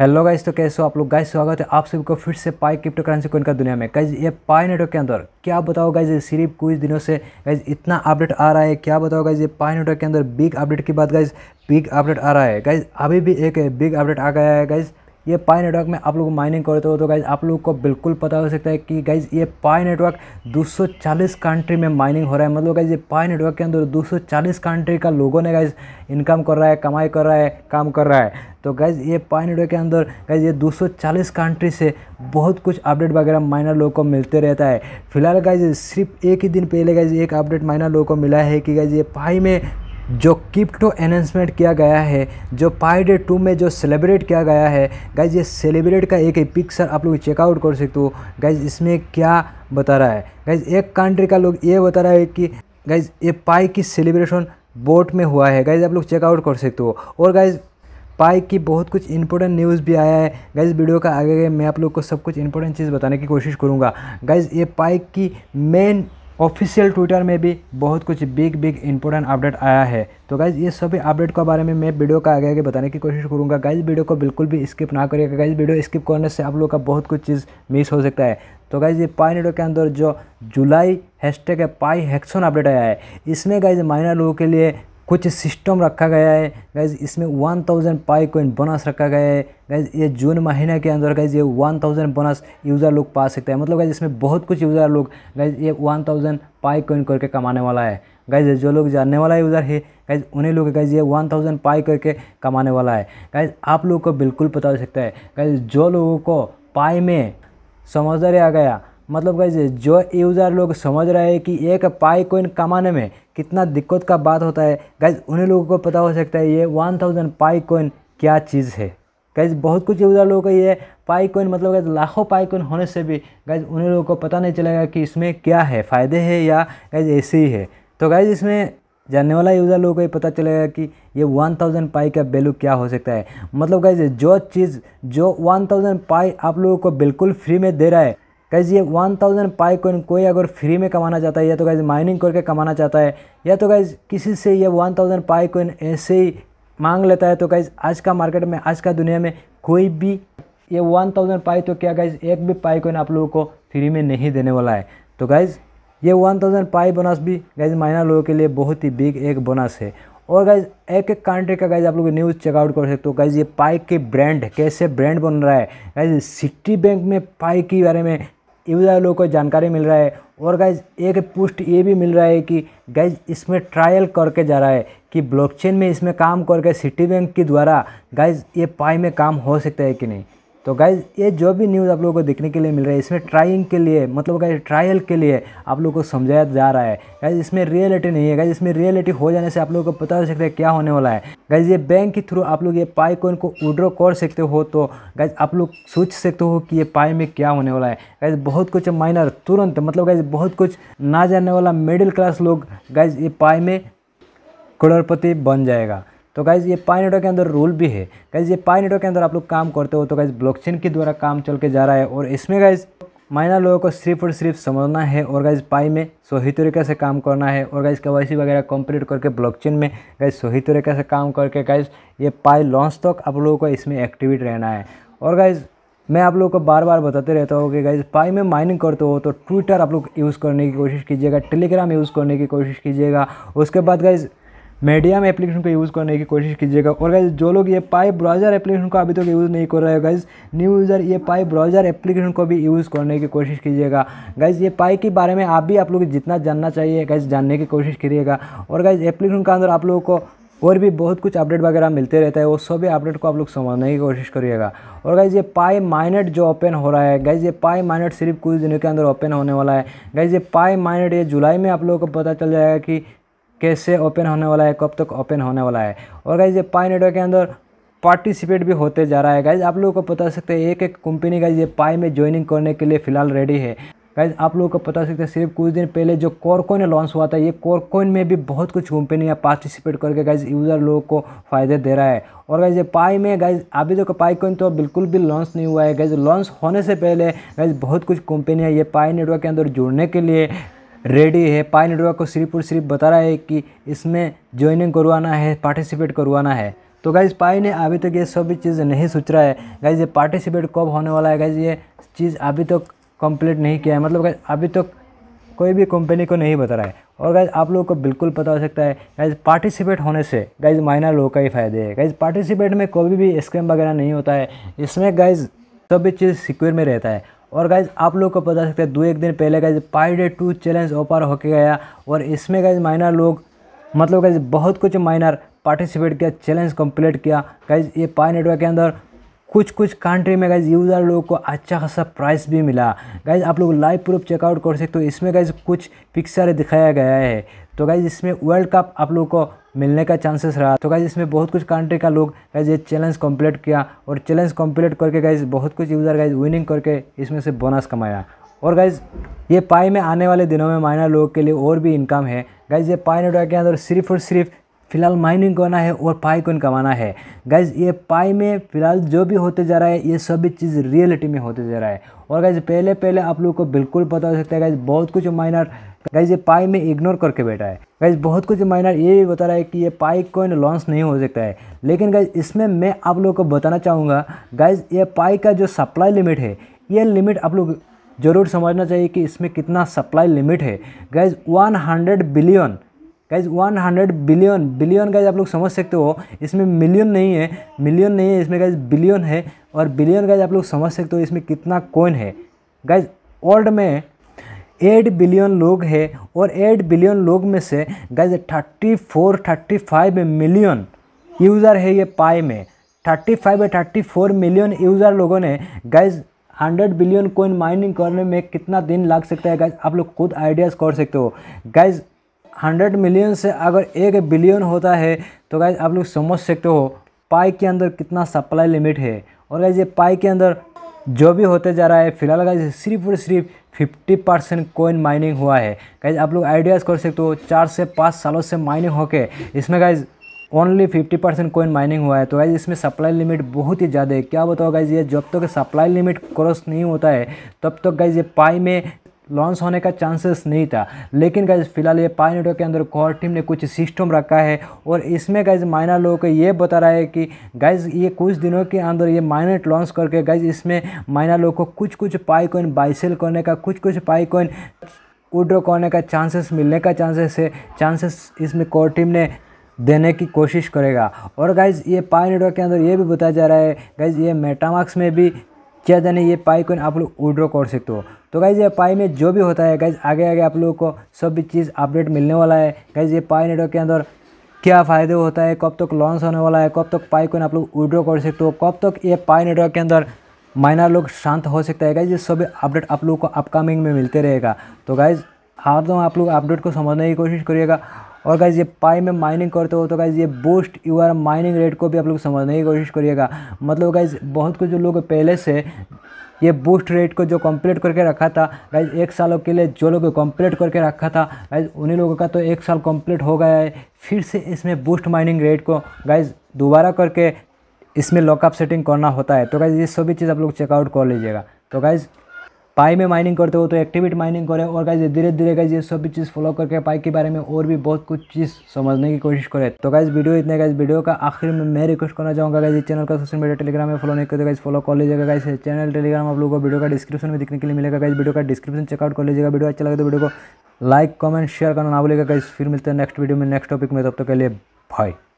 hello guys तो कैसे हो आप लोग गाइस स्वागत है आप सभी को फिर से पाई क्रिप्टो करेंसी को इनका दुनिया में गाइस ये पाई नेटवर्क के अंदर क्या बताओ गाइस ये सिर्फ कुछ दिनों से गाइस इतना अपडेट आ रहा है क्या बताओ गाइस ये पाई नेटवर्क के अंदर बिग अपडेट की बात गाइस बिग अपडेट आ रहा है गाइस अभी भी एक बिग अपडेट आ गया है गाइस ये पाई नेटवर्क में आप लोग माइनिंग करते हो तो गाइज आप लोग को बिल्कुल पता हो सकता है कि गाइज ये पाई नेटवर्क 240 कंट्री में माइनिंग हो रहा है मतलब गाइज ये पाई नेटवर्क के अंदर 240 कंट्री का लोगों ने गाइज इनकम कर रहा है कमाई कर रहा है काम कर रहा है तो गाइज ये पाई नेटवर्क के अंदर गाइज ये 240 कंट्री से बहुत कुछ अपडेट वगैरह माइनर लोगों को मिलते रहता है फिलहाल गाइज सिर्फ एक ही दिन पहले गाइज एक अपडेट माइनर लोगों को मिला है कि गाइज ये पाई में जो किप्टो अनाउंसमेंट किया गया है जो पाई डे टू में जो सेलिब्रेट किया गया है गाइज ये सेलिब्रेट का एक ही पिक्चर आप लोग चेकआउट कर सकते हो गाइज इसमें क्या बता रहा है गाइज एक कंट्री का लोग ये बता रहा है कि गाइज ये पाई की सेलिब्रेशन बोट में हुआ है गाइज आप लोग चेकआउट कर सकते हो और गाइज पाई की बहुत कुछ इंपॉर्टेंट न्यूज़ भी आया है गाइज वीडियो का आगे मैं आप लोग को सब कुछ इंपॉर्टेंट चीज़ बताने की कोशिश करूँगा गाइज ये पाई की मेन ऑफिशियल ट्विटर में भी बहुत कुछ बिग बिग इंपॉर्टेंट अपडेट आया है तो गाइज ये सभी अपडेट के बारे में मैं वीडियो का आगे आगे बताने की कोशिश करूँगा गाइज वीडियो को बिल्कुल भी स्किप ना करिएगा गाइज वीडियो स्किप करने से आप लोग का बहुत कुछ चीज़ मिस हो सकता है तो गाइज ये पाई नेटवर्क के अंदर जो जुलाई हैशटैग है पाई हैक्सोन अपडेट आया है इसमें गाइज माइनर लोगों के लिए कुछ सिस्टम रखा गया है गैज़ इसमें one thousand Pi coin bonus रखा गया है गैज़ ये जून महीने के अंदर गैज़ ये वन थाउजेंड बोनस यूज़र लोग पा सकते हैं मतलब गैज़ इसमें बहुत कुछ यूज़र लोग गैज़ ये वन थाउजेंड पाई कोइन करके कमाने वाला है गैज़ जो लोग जानने वाला यूज़र है गैज़ उन्हें लोग गैज़ ये वन थाउजेंड पाई करके कमाने वाला है गैज़ आप लोगों को बिल्कुल पता सकता है गैज़ जो लोगों को पाई में समझदारी आ गया मतलब गैज जो यूज़र लोग समझ रहे हैं कि एक पाई कोइन कमाने में कितना दिक्कत का बात होता है गैज उन्हें लोगों को पता हो सकता है ये वन थाउजेंड पाई कोइन क्या चीज़ है गैज बहुत कुछ उधर लोगों का ये पाई कोइन मतलब गैज लाखों पाई कोइन होने से भी गैज उन्हें लोगों को पता नहीं चलेगा कि इसमें क्या है फ़ायदे है या गैज ऐसे ही है तो गैज इसमें जानने वाला यूज़र लोगों को ये पता चलेगा कि ये 1000 पाई का वैल्यू क्या हो सकता है मतलब गैज जो चीज़ जो 1000 पाई आप लोगों को बिल्कुल फ्री में दे रहा है गाइज ये वन थाउजेंड पाई कोइन कोई अगर फ्री में कमाना चाहता है या तो गाइज माइनिंग करके कमाना चाहता है या तो गाइज किसी से ये वन थाउजेंड पाई कोइन ऐसे ही मांग लेता है तो गाइज आज का मार्केट में आज का दुनिया में कोई भी ये वन थाउजेंड पाई तो क्या गाइज एक भी पाई कोइन आप लोगों को फ्री में नहीं देने वाला है तो गाइज़ ये वन थाउजेंड पाई बोनस भी गाइज माइनर लोगों के लिए बहुत ही बिग एक बोनस है और गाइज एक एक कंट्री का गाइज आप लोग न्यूज़ चेकआउट कर सकते हो गाइज ये पाई के ब्रांड कैसे ब्रांड बन रहा है गाइज सिटी बैंक में पाई के बारे में ये ज़्यादा लोगों को जानकारी मिल रहा है और गाइज एक पुष्ट ये भी मिल रहा है कि गाइज इसमें ट्रायल करके जा रहा है कि ब्लॉकचेन में इसमें काम करके सिटी बैंक के द्वारा गैज ये पाई में काम हो सकता है कि नहीं तो गाइज़ ये जो भी न्यूज़ आप लोगों को देखने के लिए मिल रहा है इसमें ट्राइंग के लिए मतलब गाइज ट्रायल के लिए आप लोगों को समझाया जा रहा है गाइज इसमें रियलिटी नहीं है गाइज इसमें रियलिटी हो जाने से आप लोगों को पता चल सकता है क्या होने वाला है गाइज ये बैंक के थ्रू आप लोग ये पाई को इनको विड्रॉ कर सकते हो तो गाइज आप लोग सोच सकते हो कि ये पाई में क्या होने वाला है गाइज बहुत कुछ माइनर तुरंत मतलब गाइज बहुत कुछ ना जानने वाला मिडिल क्लास लोग गाइज ये पाई में करोड़पति बन जाएगा तो गाइज़ ये पाई नेटवर्क के अंदर रूल भी है गाइज़ ये पाई नेटवर्क के अंदर आप लोग काम करते हो तो गाइज़ ब्लॉकचेन के द्वारा काम चल के जा रहा है और इसमें गाइज़ माइनर लोगों को सिर्फ और सिर्फ समझना है और गाइज पाई में सही तरीके से काम करना है और गाइज के वाई वगैरह कंप्लीट करके ब्लॉकचेन में गाइज सही तरीके से काम करके गाइज ये पाई लॉन्च तक आप लोगों को इसमें एक्टिवेट रहना है और गाइज मैं आप लोगों को बार बार बताते रहता हूँ कि गाइज पाई में माइनिंग करते हो तो ट्विटर आप लोग यूज़ करने की कोशिश कीजिएगा टेलीग्राम यूज़ करने की कोशिश कीजिएगा उसके बाद गाइज़ मीडियम एप्लीकेशन को यूज़ करने की कोशिश कीजिएगा और गाइज जो लोग ये पाई ब्राउज़र एप्लीकेशन को अभी तक तो यूज़ नहीं कर रहे हैं गाइज न्यू यूज़र ये पाई ब्राउज़र एप्लीकेशन को भी यूज़ करने की कोशिश कीजिएगा गाइज ये पाई के बारे में आप भी आप लोग जितना जानना चाहिए गाइज जानने की कोशिश करिएगा और गाइज एप्लीकेशन के अंदर आप लोगों को और भी बहुत कुछ अपडेट वगैरह मिलते रहता है वो सभी अपडेट को आप लोग समझने की कोशिश करिएगा और गाइज ये पाई माइनेट जो ओपन हो रहा है गाइज ये पाई माइनेट सिर्फ कुछ दिनों के अंदर ओपन होने वाला है गाइज ये पाई माइनेट ये जुलाई में आप लोगों को पता चल जाएगा कि कैसे ओपन होने वाला है कब तक ओपन होने वाला है और गाइज ये पाई नेटवर्क के अंदर पार्टिसिपेट भी होते जा रहा है गाइज आप लोगों को बता सकते हैं एक एक कंपनी गाइज ये पाई में ज्वाइनिंग करने के लिए फिलहाल रेडी है गाइज आप लोगों को पता सकते हैं सिर्फ कुछ दिन पहले जो कॉरकॉइन लॉन्च हुआ था ये कॉरकॉइन में भी बहुत कुछ कंपनियाँ पार्टिसिपेट करके गाइज यूज़र लोगों को फ़ायदे दे रहा है और गाइज ये पाई में गाइज अभी तक तो पाई कोइन तो बिल्कुल भी लॉन्च नहीं हुआ है गाइज लॉन्च होने से पहले गाइज बहुत कुछ कंपनियाँ ये पाई नेटवर्क के अंदर जुड़ने के लिए रेडी है पाई नेटवर्क को सिर्फ और सिर्फ बता रहा है कि इसमें ज्वाइनिंग करवाना है पार्टिसिपेट करवाना है तो गाइज़ पाई ने अभी तक ये सभी चीज़ नहीं सोच रहा है गाइज़ ये पार्टिसिपेट कब होने वाला है गाइज़ ये चीज़ अभी तक कंप्लीट नहीं किया है मतलब अभी तक कोई भी कंपनी को नहीं बता रहा है और गाइज आप लोगों को बिल्कुल पता हो सकता है गाइज पार्टिसिपेट होने से गाइज माइनर लोगों का ही फायदे है गाइज पार्टिसिपेट में कोई भी स्कैम वगैरह नहीं होता है इसमें गाइज सभी चीज़ सिक्योर में रहता है और गाइज आप लोग को पता सकता है दो एक दिन पहले guys Pi day two challenge over होके गया और इसमें गाइज माइनर लोग मतलब गाइज बहुत कुछ माइनर पार्टिसिपेट किया चैलेंज कंप्लीट किया गाइज ये पाई नेटवर्क के अंदर कुछ कुछ कंट्री में गाइज यूज़र लोगों को अच्छा खासा प्राइस भी मिला गाइज आप लोग लाइव प्रूफ चेकआउट कर सकते हो इसमें गाइज कुछ पिक्चर दिखाया गया है तो गाइज इसमें वर्ल्ड कप आप लोग को मिलने का चांसेस रहा तो गाइज इसमें बहुत कुछ कंट्री का लोग गाइज ये चैलेंज कम्प्लीट किया और चैलेंज कम्प्लीट करके गाइज बहुत कुछ यूज़र गाइज विनिंग करके इसमें से बोनस कमाया और गाइज ये पाई में आने वाले दिनों में माइनर लोगों के लिए और भी इनकम है गाइज ये पाई नोटा के अंदर सिर्फ और सिर्फ फिलहाल माइनिंग करना है और पाई कोइन कमाना है गाइज ये पाई में फिलहाल जो भी होते जा रहा है ये सभी चीज़ रियलिटी में होते जा रहा है और गाइज पहले पहले आप लोग को बिल्कुल पता हो सकता है गाइज बहुत कुछ माइनर गाइज ये पाई में इग्नोर करके बैठा है गाइज बहुत कुछ माइनर ये भी बता रहा है कि ये पाई कोइन लॉन्च नहीं हो सकता है लेकिन गाइज इसमें मैं आप लोगों को बताना चाहूँगा गाइज ये पाई का जो सप्लाई लिमिट है ये लिमिट आप लोग ज़रूर समझना चाहिए कि इसमें कितना सप्लाई लिमिट है guys one billion guys 100 billion billion guys आप लोग समझ सकते हो इसमें मिलियन नहीं है मिलियन नहीं है इसमें गाइज बिलियन है और बिलियन गाइज आप लोग समझ सकते हो इसमें कितना कोइन है गाइज वर्ल्ड में एट बिलियन लोग है और एट बिलियन लोग में से guys thirty four thirty five million user है ये पाई में थर्टी फाइव या थर्टी फोर मिलियन यूज़र लोगों ने guys hundred billion coin mining करने में कितना दिन लग सकता है गाइज आप लोग खुद आइडियाज़ कर सकते हो गाइज हंड्रेड मिलियन से अगर एक बिलियन होता है तो गाइज आप लोग समझ सकते हो पाई के अंदर कितना सप्लाई लिमिट है और गाइज ये पाई के अंदर जो भी होते जा रहा है फिलहाल गाइज सिर्फ और सिर्फ 50 परसेंट कोइन माइनिंग हुआ है गाइज आप लोग आइडियाज़ कर सकते हो चार से पाँच सालों से माइनिंग होके इसमें guys only 50 percent coin mining हुआ है तो गाइज इसमें सप्लाई लिमिट बहुत ही ज़्यादा है क्या बताओ गाइज ये जब तक तो सप्लाई लिमिट क्रॉस नहीं होता है तब तक तो गाइज ये पाई में लॉन्च होने का चांसेस नहीं था लेकिन गाइज फिलहाल ये पाई नेटवर्क के अंदर कोर टीम ने कुछ सिस्टम रखा है और इसमें गाइज माइनर लोगों को ये बता रहा है कि गाइज ये कुछ दिनों के अंदर ये माइनर लॉन्च करके गाइज इसमें माइनर लोगों को कुछ कुछ पाई कॉइन बाइसेल करने का कुछ कुछ पाई कोइन विड्रॉ करने का चांसेस मिलने का चांसेस है चांसेस इसमें कोर टीम ने देने की कोशिश करेगा और गाइज ये नेटवर्क के अंदर ये भी बताया जा रहा है गाइज ये मेटामार्क्स में भी छः जने ये पाई कोइन आप लोग विड्रॉ कर सकते हो तो गाइज़ ये पाई में जो भी होता है गाइज़ आगे आगे आप लोगों को सब चीज़ अपडेट मिलने वाला है गाइज़ ये पाई नेटवर्क के अंदर क्या फ़ायदे होता है कब तक लॉन्च होने वाला है कब तक पाई कोइन आप लोग विड्रॉ कर सकते हो कब तक ये पाई नेटवर्क के अंदर माइनर लोग शांत हो सकता है गाइज ये सभी अपडेट आप लोगों को अपकमिंग में मिलते रहेगा तो गाइज़ हर दम आप लोग अपडेट को समझने की कोशिश करिएगा और गाइज ये पाई में माइनिंग करते हो तो गाइज ये बूस्ट यूर माइनिंग रेट को भी आप लोग समझने की कोशिश करिएगा मतलब गाइज बहुत कुछ जो लोग पहले से ये बूस्ट रेट को जो कंप्लीट करके रखा था गाइज एक सालों के लिए जो लोग कंप्लीट करके रखा था गाइज उन्हीं लोगों का तो एक साल कंप्लीट हो गया है फिर से इसमें बूस्ट माइनिंग रेट को गाइज दोबारा करके इसमें लॉकअप सेटिंग करना होता है तो गाइज ये सभी चीज़ आप लोग चेकआउट कर लीजिएगा तो गाइज़ पाई में माइनिंग करते हो तो एक्टिविट माइनिंग करें और गाइज धीरे धीरे गाइज ये सभी चीज़ फॉलो करके पाई के बारे में और भी बहुत कुछ चीज़ समझने की कोशिश करें तो गाइज वीडियो इतने गाइज वीडियो का आखिर में मैं रिक्वेस्ट करना चाहूँगा गाइज चैनल का सोशल मीडिया टेलीग्राम में फॉलो नहीं करते गाइज फॉलो कर लीजिएगा गाइज चैनल टेलीग्राम आप लोगों को वीडियो का डिस्क्रिप्शन में देखने के लिए मिलेगा गाइज वीडियो का डिस्क्रिप्शन चेकआउट कर लीजिएगा वीडियो अच्छा लगे तो वीडियो को लाइक कमेंट शेयर करना ना बोलेगा गाइज फिर मिलते हैं नेक्स्ट वीडियो में नेक्स्ट टॉपिक में तब तक के लिए भाई